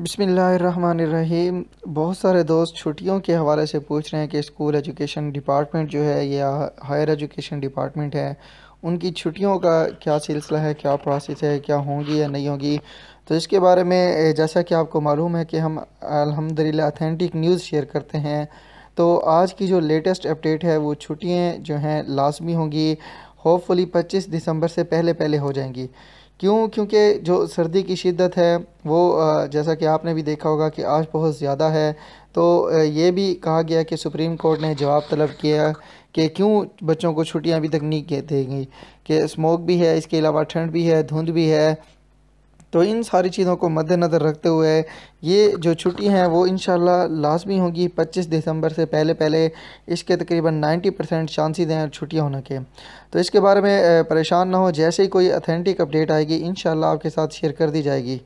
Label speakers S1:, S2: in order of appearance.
S1: बिसमीम बहुत सारे दोस्त छुट्टियों के हवाले से पूछ रहे हैं कि स्कूल एजुकेशन डिपार्टमेंट जो है या हायर एजुकेशन डिपार्टमेंट है उनकी छुट्टियों का क्या सिलसिला है क्या प्रोसेस है क्या होंगी या नहीं होंगी तो इसके बारे में जैसा कि आपको मालूम है कि हम अलहमदिल्ला अथेंटिक न्यूज़ शेयर करते हैं तो आज की जो लेटेस्ट अपडेट है वो छुट्टियाँ जो हैं लाजमी होंगी होपफुली 25 दिसंबर से पहले पहले हो जाएंगी क्यों क्योंकि जो सर्दी की शिद्दत है वो जैसा कि आपने भी देखा होगा कि आज बहुत ज़्यादा है तो ये भी कहा गया कि सुप्रीम कोर्ट ने जवाब तलब किया कि क्यों बच्चों को छुट्टियां अभी तक नहीं देंगी कि स्मोक भी है इसके अलावा ठंड भी है धुंध भी है तो इन सारी चीज़ों को मद्देनज़र रखते हुए ये जो छुट्टी हैं वो इन लाजमी होगी 25 दिसंबर से पहले पहले इसके तकरीबन 90 परसेंट चांसेज हैं छुट्टियाँ होने के तो इसके बारे में परेशान ना हो जैसे ही कोई अथेंटिक अपडेट आएगी इन आपके साथ शेयर कर दी जाएगी